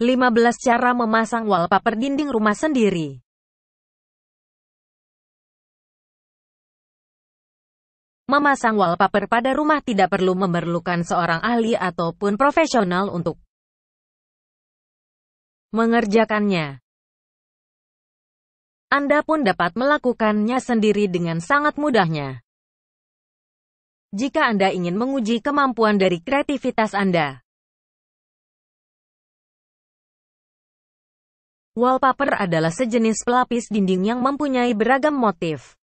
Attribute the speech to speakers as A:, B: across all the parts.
A: 15 Cara memasang wallpaper dinding rumah sendiri Memasang wallpaper pada rumah tidak perlu memerlukan seorang ahli ataupun profesional untuk mengerjakannya. Anda pun dapat melakukannya sendiri dengan sangat mudahnya. Jika Anda ingin menguji kemampuan dari kreativitas Anda, Wallpaper adalah sejenis pelapis dinding yang mempunyai beragam motif,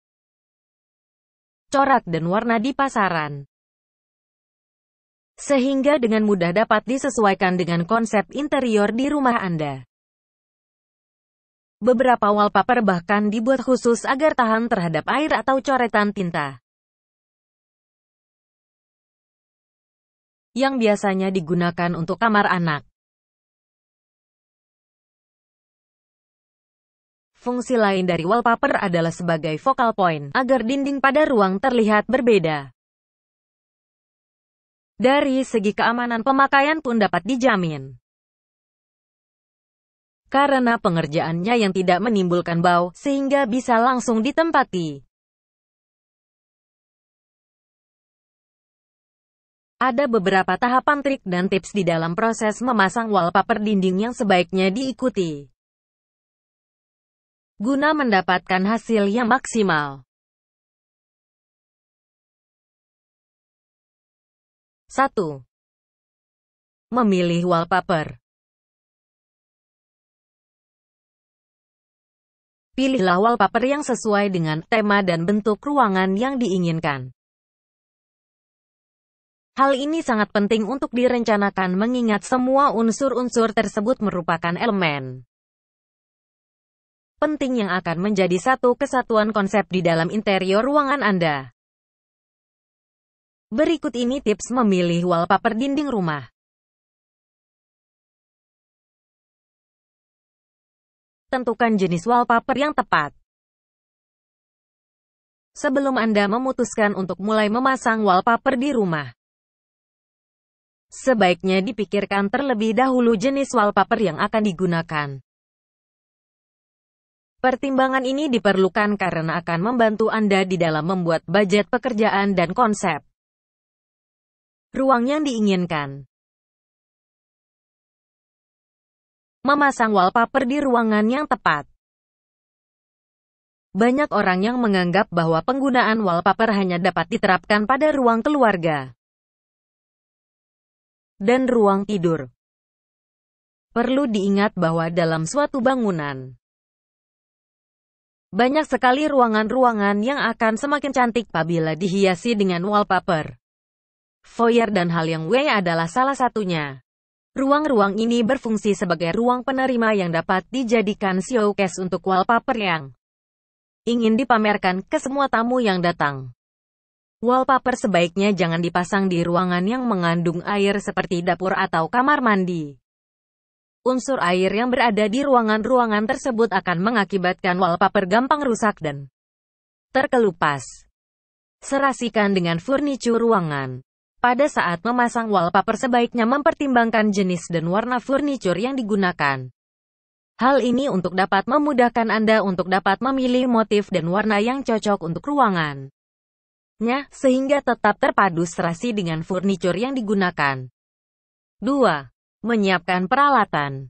A: corak dan warna di pasaran.
B: Sehingga dengan mudah dapat disesuaikan dengan konsep interior di rumah Anda. Beberapa wallpaper bahkan dibuat khusus agar tahan terhadap air atau
A: coretan tinta. Yang biasanya digunakan untuk kamar anak. Fungsi lain dari wallpaper adalah sebagai focal point, agar dinding pada ruang terlihat berbeda. Dari
B: segi keamanan pemakaian pun dapat dijamin. Karena pengerjaannya yang tidak menimbulkan bau, sehingga bisa langsung ditempati.
A: Ada beberapa
B: tahapan trik dan tips di dalam proses memasang wallpaper dinding yang sebaiknya diikuti guna mendapatkan hasil yang maksimal.
A: Satu, Memilih wallpaper Pilihlah wallpaper yang sesuai dengan tema dan bentuk
B: ruangan yang diinginkan. Hal ini sangat penting untuk direncanakan mengingat semua unsur-unsur tersebut merupakan elemen penting yang akan menjadi satu kesatuan konsep di dalam interior
A: ruangan Anda. Berikut ini tips memilih wallpaper dinding rumah. Tentukan jenis wallpaper yang tepat.
B: Sebelum Anda memutuskan untuk mulai memasang wallpaper di rumah, sebaiknya dipikirkan terlebih dahulu jenis wallpaper yang akan digunakan. Pertimbangan ini diperlukan karena akan membantu Anda
A: di dalam membuat budget pekerjaan dan konsep ruang yang diinginkan. Memasang wallpaper di ruangan yang tepat. Banyak orang yang menganggap bahwa penggunaan wallpaper hanya dapat diterapkan pada ruang keluarga dan ruang tidur. Perlu diingat bahwa dalam suatu
B: bangunan, banyak sekali ruangan-ruangan yang akan semakin cantik apabila dihiasi dengan wallpaper. Foyer dan hal yang way adalah salah satunya. Ruang-ruang ini berfungsi sebagai ruang penerima yang dapat dijadikan showcase untuk wallpaper yang ingin dipamerkan ke semua tamu yang datang. Wallpaper sebaiknya jangan dipasang di ruangan yang mengandung air seperti dapur atau kamar mandi. Unsur air yang berada di ruangan-ruangan tersebut akan mengakibatkan wallpaper gampang rusak dan terkelupas. Serasikan dengan furniture ruangan. Pada saat memasang wallpaper sebaiknya mempertimbangkan jenis dan warna furniture yang digunakan. Hal ini untuk dapat memudahkan Anda untuk dapat memilih motif dan warna yang cocok untuk ruangan. Nya, sehingga tetap terpadu serasi dengan furniture yang digunakan. 2. Menyiapkan peralatan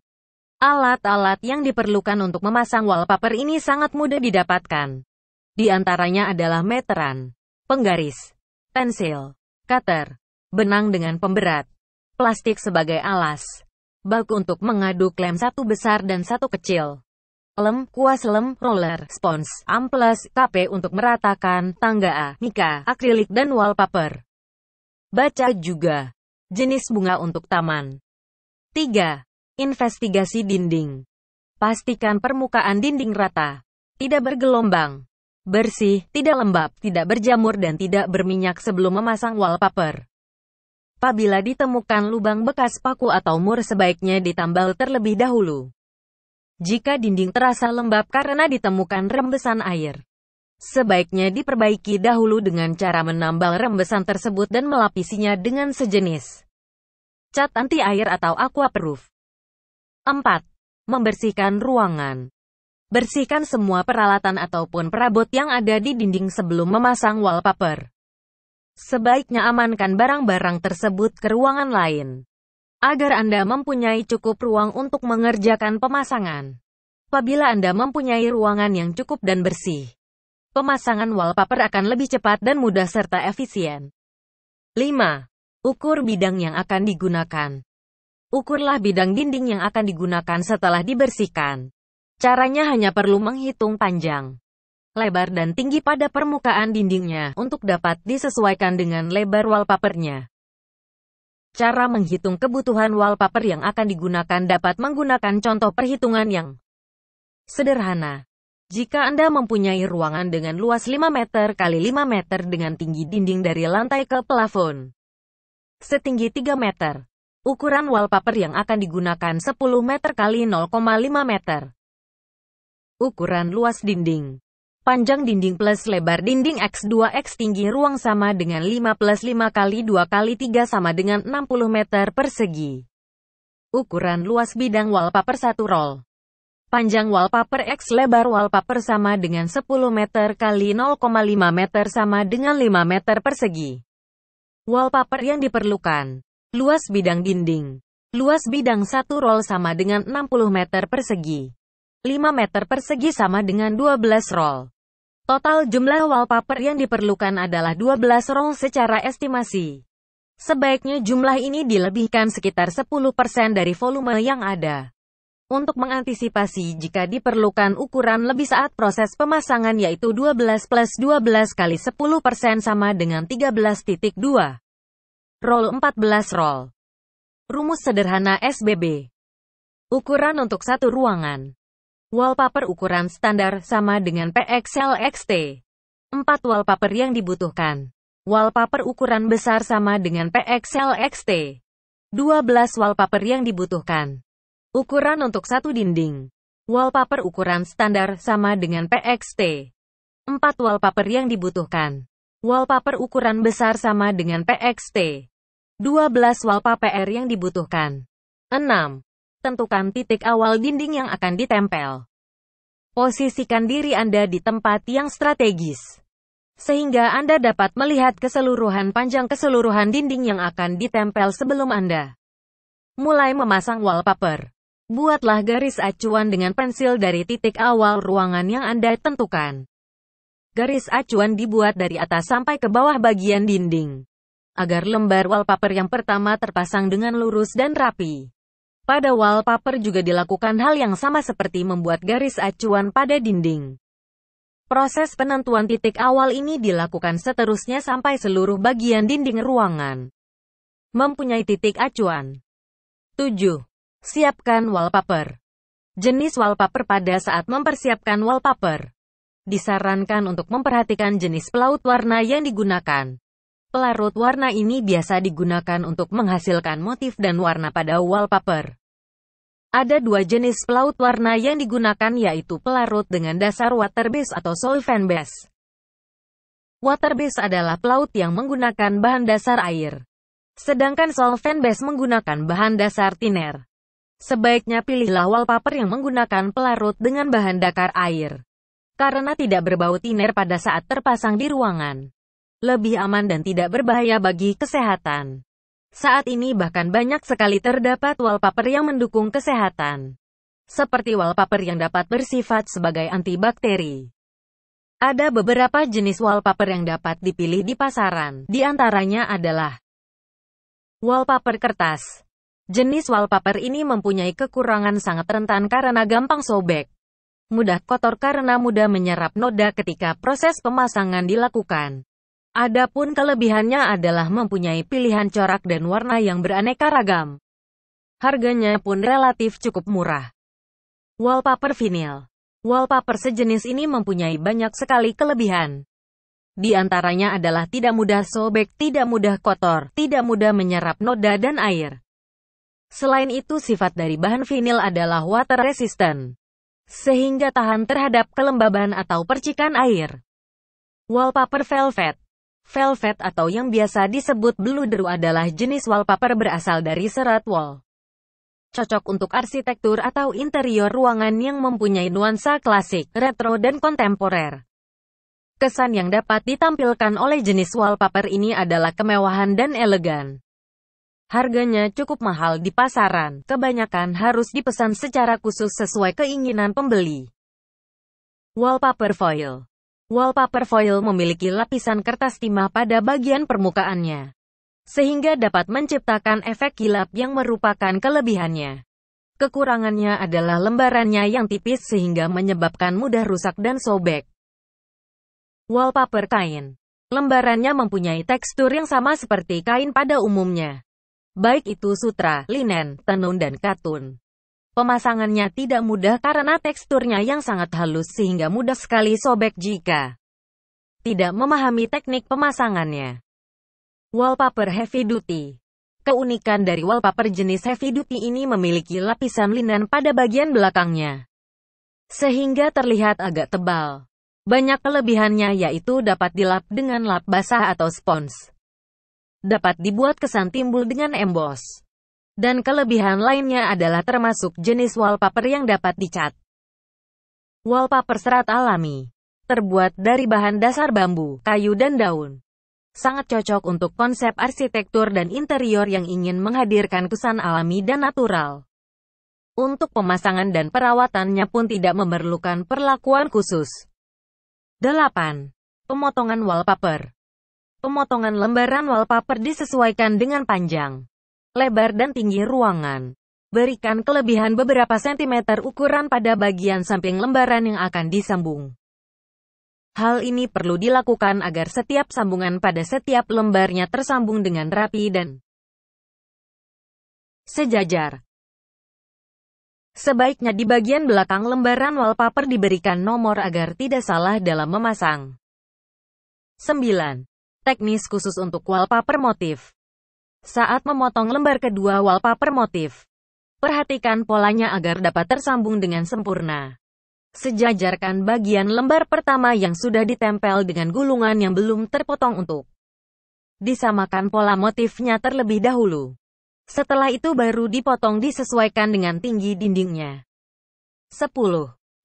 B: Alat-alat yang diperlukan untuk memasang wallpaper ini sangat mudah didapatkan. Di antaranya adalah meteran, penggaris, pensil, cutter, benang dengan pemberat, plastik sebagai alas, bak untuk mengaduk lem satu besar dan satu kecil, lem, kuas lem, roller, spons, amplas, KP untuk meratakan, tangga A, mika, akrilik dan wallpaper. Baca juga. Jenis bunga untuk taman. 3. Investigasi dinding. Pastikan permukaan dinding rata, tidak bergelombang, bersih, tidak lembab, tidak berjamur dan tidak berminyak sebelum memasang wallpaper. Apabila ditemukan lubang bekas paku atau mur sebaiknya ditambal terlebih dahulu. Jika dinding terasa lembab karena ditemukan rembesan air, sebaiknya diperbaiki dahulu dengan cara menambal rembesan tersebut dan melapisinya dengan sejenis Cat anti air atau aquaproof. 4. Membersihkan ruangan. Bersihkan semua peralatan ataupun perabot yang ada di dinding sebelum memasang wallpaper. Sebaiknya amankan barang-barang tersebut ke ruangan lain. Agar Anda mempunyai cukup ruang untuk mengerjakan pemasangan. Apabila Anda mempunyai ruangan yang cukup dan bersih, pemasangan wallpaper akan lebih cepat dan mudah serta efisien. 5. Ukur bidang yang akan digunakan. Ukurlah bidang dinding yang akan digunakan setelah dibersihkan. Caranya hanya perlu menghitung panjang, lebar dan tinggi pada permukaan dindingnya untuk dapat disesuaikan dengan lebar wallpapernya. Cara menghitung kebutuhan wallpaper yang akan digunakan dapat menggunakan contoh perhitungan yang sederhana. Jika Anda mempunyai ruangan dengan luas 5 meter kali 5 meter dengan tinggi dinding dari lantai ke plafon, setinggi 3 meter. Ukuran wallpaper yang akan digunakan 10 meter kali 0,5 meter. Ukuran luas dinding. Panjang dinding plus lebar dinding X2X tinggi ruang sama dengan 5 plus 5 kali 2 kali 3 sama dengan 60 meter persegi. Ukuran luas bidang wallpaper 1 roll. Panjang wallpaper X lebar wallpaper sama dengan 10 meter kali 0,5 meter sama dengan 5 meter persegi. Wallpaper yang diperlukan. Luas bidang dinding. Luas bidang satu roll sama dengan 60 meter persegi. 5 meter persegi sama dengan 12 roll. Total jumlah wallpaper yang diperlukan adalah 12 roll secara estimasi. Sebaiknya jumlah ini dilebihkan sekitar 10% dari volume yang ada untuk mengantisipasi jika diperlukan ukuran lebih saat proses pemasangan yaitu 12 plus 12 kali 10 persen sama dengan 13.2. Roll 14 roll. Rumus sederhana SBB. Ukuran untuk satu ruangan. Wallpaper ukuran standar sama dengan PXLXT. 4 wallpaper yang dibutuhkan. Wallpaper ukuran besar sama dengan PXLXT. 12 wallpaper yang dibutuhkan. Ukuran untuk satu dinding. Wallpaper ukuran standar sama dengan PXT. 4 wallpaper yang dibutuhkan. Wallpaper ukuran besar sama dengan PXT. 12 wallpaper yang dibutuhkan. 6. Tentukan titik awal dinding yang akan ditempel. Posisikan diri Anda di tempat yang strategis. Sehingga Anda dapat melihat keseluruhan panjang keseluruhan dinding yang akan ditempel sebelum Anda mulai memasang wallpaper. Buatlah garis acuan dengan pensil dari titik awal ruangan yang Anda tentukan. Garis acuan dibuat dari atas sampai ke bawah bagian dinding, agar lembar wallpaper yang pertama terpasang dengan lurus dan rapi. Pada wallpaper juga dilakukan hal yang sama seperti membuat garis acuan pada dinding. Proses penentuan titik awal ini dilakukan seterusnya sampai seluruh bagian dinding ruangan mempunyai titik acuan. 7. Siapkan wallpaper. Jenis wallpaper pada saat mempersiapkan wallpaper. Disarankan untuk memperhatikan jenis pelaut warna yang digunakan. Pelarut warna ini biasa digunakan untuk menghasilkan motif dan warna pada wallpaper. Ada dua jenis pelaut warna yang digunakan yaitu pelarut dengan dasar water base atau solvent base. Water base adalah pelaut yang menggunakan bahan dasar air. Sedangkan solvent base menggunakan bahan dasar tiner. Sebaiknya pilihlah wallpaper yang menggunakan pelarut dengan bahan dakar air. Karena tidak berbau tiner pada saat terpasang di ruangan. Lebih aman dan tidak berbahaya bagi kesehatan. Saat ini bahkan banyak sekali terdapat wallpaper yang mendukung kesehatan. Seperti wallpaper yang dapat bersifat sebagai antibakteri. Ada beberapa jenis wallpaper yang dapat dipilih di pasaran. Di antaranya adalah Wallpaper kertas Jenis wallpaper ini mempunyai kekurangan sangat rentan karena gampang sobek, mudah kotor karena mudah menyerap noda ketika proses pemasangan dilakukan. Adapun kelebihannya adalah mempunyai pilihan corak dan warna yang beraneka ragam. Harganya pun relatif cukup murah. Wallpaper vinil. Wallpaper sejenis ini mempunyai banyak sekali kelebihan. Di antaranya adalah tidak mudah sobek, tidak mudah kotor, tidak mudah menyerap noda dan air. Selain itu sifat dari bahan vinil adalah water resistant, sehingga tahan terhadap kelembaban atau percikan air. Wallpaper velvet Velvet atau yang biasa disebut deru adalah jenis wallpaper berasal dari serat wall. Cocok untuk arsitektur atau interior ruangan yang mempunyai nuansa klasik, retro dan kontemporer. Kesan yang dapat ditampilkan oleh jenis wallpaper ini adalah kemewahan dan elegan. Harganya cukup mahal di pasaran, kebanyakan harus dipesan secara khusus sesuai keinginan pembeli. Wallpaper foil Wallpaper foil memiliki lapisan kertas timah pada bagian permukaannya, sehingga dapat menciptakan efek kilap yang merupakan kelebihannya. Kekurangannya adalah lembarannya yang tipis sehingga menyebabkan mudah rusak dan sobek. Wallpaper kain. Lembarannya mempunyai tekstur yang sama seperti kain pada umumnya baik itu sutra, linen, tenun dan katun. Pemasangannya tidak mudah karena teksturnya yang sangat halus sehingga mudah sekali sobek jika tidak memahami teknik pemasangannya. Wallpaper Heavy Duty Keunikan dari wallpaper jenis Heavy Duty ini memiliki lapisan linen pada bagian belakangnya, sehingga terlihat agak tebal. Banyak kelebihannya yaitu dapat dilap dengan lap basah atau spons dapat dibuat kesan timbul dengan emboss. Dan kelebihan lainnya adalah termasuk jenis wallpaper yang dapat dicat. Wallpaper serat alami. Terbuat dari bahan dasar bambu, kayu dan daun. Sangat cocok untuk konsep arsitektur dan interior yang ingin menghadirkan kesan alami dan natural. Untuk pemasangan dan perawatannya pun tidak memerlukan perlakuan khusus. 8. Pemotongan wallpaper Pemotongan lembaran wallpaper disesuaikan dengan panjang, lebar dan tinggi ruangan. Berikan kelebihan beberapa sentimeter ukuran pada bagian samping lembaran yang akan disambung. Hal ini perlu dilakukan agar setiap sambungan pada setiap lembarnya tersambung dengan rapi dan
A: sejajar. Sebaiknya di bagian belakang
B: lembaran wallpaper diberikan nomor agar tidak salah dalam memasang. 9 teknis khusus untuk wallpaper motif. Saat memotong lembar kedua wallpaper motif, perhatikan polanya agar dapat tersambung dengan sempurna. Sejajarkan bagian lembar pertama yang sudah ditempel dengan gulungan yang belum terpotong untuk disamakan pola motifnya terlebih dahulu. Setelah itu baru dipotong disesuaikan dengan tinggi dindingnya. 10.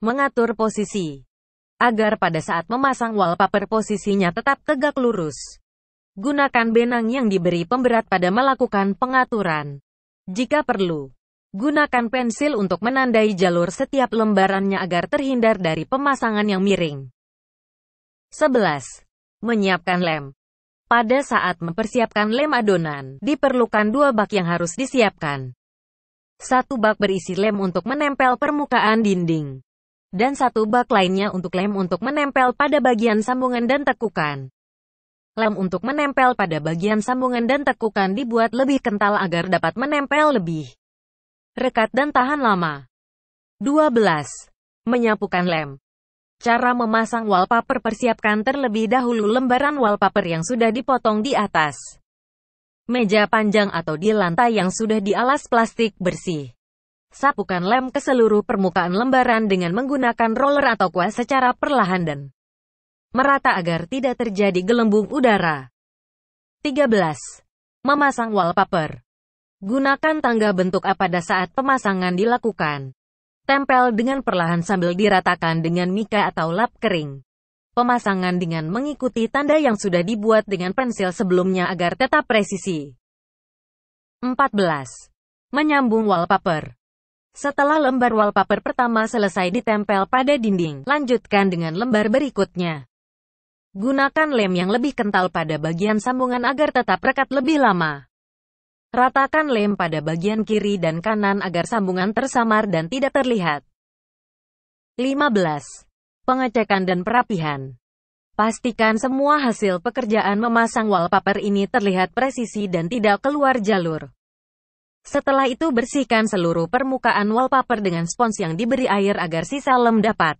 B: Mengatur posisi agar pada saat memasang wallpaper posisinya tetap tegak lurus. Gunakan benang yang diberi pemberat pada melakukan pengaturan. Jika perlu, gunakan pensil untuk menandai jalur setiap lembarannya agar terhindar dari pemasangan yang miring. 11. Menyiapkan lem. Pada saat mempersiapkan lem adonan, diperlukan dua bak yang harus disiapkan. Satu bak berisi lem untuk menempel permukaan dinding dan satu bak lainnya untuk lem untuk menempel pada bagian sambungan dan tekukan. Lem untuk menempel pada bagian sambungan dan tekukan dibuat lebih kental agar dapat menempel lebih rekat dan tahan lama. 12. Menyapukan lem. Cara memasang wallpaper persiapkan terlebih dahulu lembaran wallpaper yang sudah dipotong di atas meja panjang atau di lantai yang sudah dialas plastik bersih. Sapukan lem ke seluruh permukaan lembaran dengan menggunakan roller atau kuas secara perlahan dan merata agar tidak terjadi gelembung udara. 13. Memasang wallpaper. Gunakan tangga bentuk A pada saat pemasangan dilakukan. Tempel dengan perlahan sambil diratakan dengan mika atau lap kering pemasangan dengan mengikuti tanda yang sudah dibuat dengan pensil sebelumnya agar tetap presisi. 14. Menyambung wallpaper. Setelah lembar wallpaper pertama selesai ditempel pada dinding, lanjutkan dengan lembar berikutnya. Gunakan lem yang lebih kental pada bagian sambungan agar tetap rekat lebih lama. Ratakan lem pada bagian kiri dan kanan agar sambungan tersamar dan tidak terlihat. 15. Pengecekan dan perapihan. Pastikan semua hasil pekerjaan memasang wallpaper ini terlihat presisi dan tidak keluar jalur. Setelah itu bersihkan seluruh permukaan wallpaper dengan spons yang diberi air agar sisa lem dapat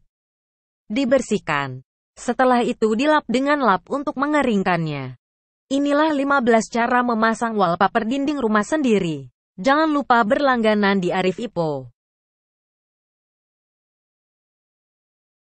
B: dibersihkan. Setelah itu dilap dengan lap untuk mengeringkannya. Inilah 15 cara memasang wallpaper dinding rumah sendiri. Jangan lupa berlangganan di Arif Ipo.